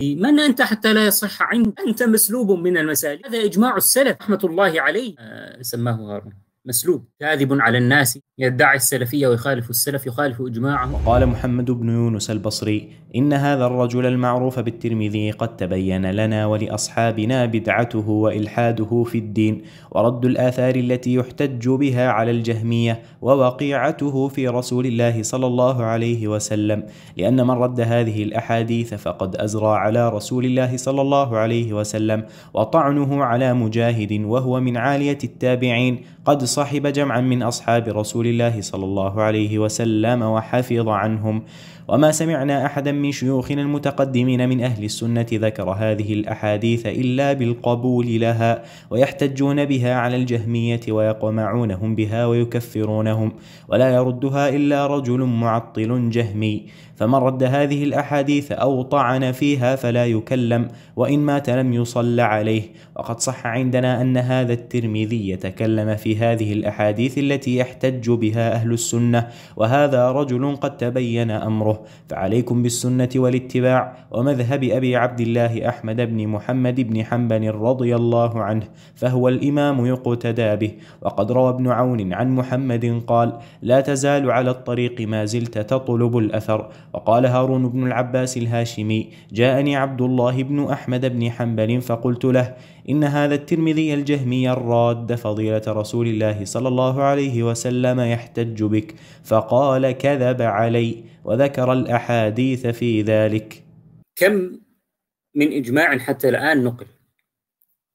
من أنت حتى لا يصح عندك أنت مسلوب من المسالك هذا إجماع السلف رحمة الله عليه آه، سماه هارون مسلوب كاذب على الناس يدعي السلفية ويخالف السلف يخالف إجماعه وقال محمد بن يونس البصري إن هذا الرجل المعروف بالترمذي قد تبين لنا ولأصحابنا بدعته وإلحاده في الدين ورد الآثار التي يحتج بها على الجهمية ووقيعته في رسول الله صلى الله عليه وسلم لأن من رد هذه الأحاديث فقد أزرى على رسول الله صلى الله عليه وسلم وطعنه على مجاهد وهو من عالية التابعين قد صحب جمعا من أصحاب رسول الله صلى الله عليه وسلم وحفظ عنهم وما سمعنا أحدا من شيوخنا المتقدمين من أهل السنة ذكر هذه الأحاديث إلا بالقبول لها ويحتجون بها على الجهمية ويقمعونهم بها ويكفرونهم ولا يردها إلا رجل معطل جهمي فمن رد هذه الأحاديث أو طعن فيها فلا يكلم وإن مات لم يصلى عليه وقد صح عندنا أن هذا الترمذي تكلم في بهذه الأحاديث التي يحتج بها أهل السنة وهذا رجل قد تبين أمره فعليكم بالسنة والاتباع ومذهب أبي عبد الله أحمد بن محمد بن حنبل رضي الله عنه فهو الإمام يقتدى به وقد روى ابن عون عن محمد قال لا تزال على الطريق ما زلت تطلب الأثر وقال هارون بن العباس الهاشمي جاءني عبد الله بن أحمد بن حنبل فقلت له إن هذا الترمذي الجهمي الراد فضيلة رسول رسول الله صلى الله عليه وسلم يحتج بك فقال كذب علي وذكر الأحاديث في ذلك كم من إجماع حتى الآن نقل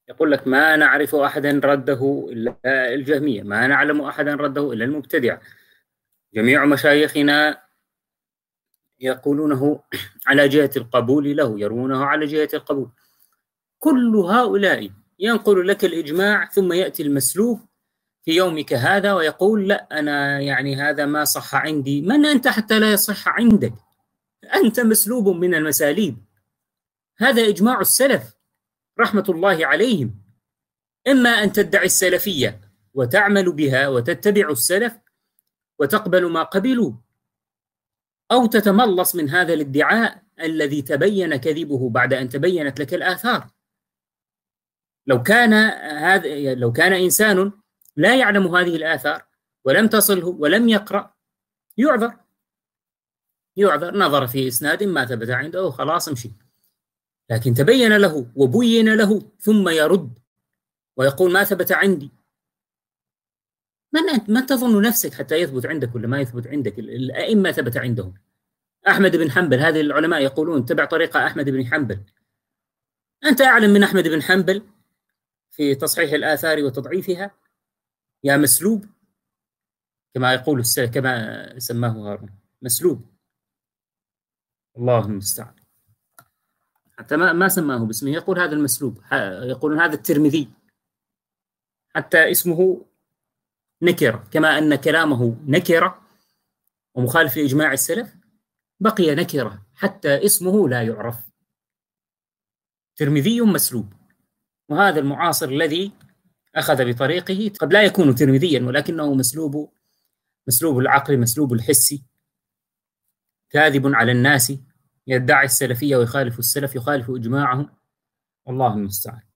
يقول لك ما نعرف أحدا رده إلا الجهمية ما نعلم أحدا رده إلا المبتدع جميع مشايخنا يقولونه على جهة القبول له يرونه على جهة القبول كل هؤلاء ينقل لك الإجماع ثم يأتي المسلوب في يومك هذا ويقول لا أنا يعني هذا ما صح عندي من أنت حتى لا يصح عندك أنت مسلوب من المساليب هذا إجماع السلف رحمة الله عليهم إما أن تدعي السلفية وتعمل بها وتتبع السلف وتقبل ما قبلوا أو تتملص من هذا الادعاء الذي تبين كذبه بعد أن تبينت لك الآثار لو كان هذا لو كان إنسان لا يعلم هذه الآثار ولم تصله ولم يقرأ يعذر يعذر نظر في إسناد ما ثبت عنده خلاص امشي لكن تبين له وبين له ثم يرد ويقول ما ثبت عندي من أنت من تظن نفسك حتى يثبت عندك ولا ما يثبت عندك الأئمة ثبت عندهم أحمد بن حنبل هذه العلماء يقولون تبع طريقة أحمد بن حنبل أنت أعلم من أحمد بن حنبل في تصحيح الآثار وتضعيفها يا مسلوب كما يقول كما سماه هارون مسلوب الله المستعان حتى ما ما سماه باسمه يقول هذا المسلوب يقولون هذا الترمذي حتى اسمه نكرة كما أن كلامه نكرة ومخالف لإجماع السلف بقي نكرة حتى اسمه لا يعرف ترمذي مسلوب وهذا المعاصر الذي أخذ بطريقه قد لا يكون ترمذيا ولكنه مسلوب مسلوب العقل مسلوب الحسي كاذب على الناس يدعي السلفية ويخالف السلف يخالف إجماعهم والله المستعان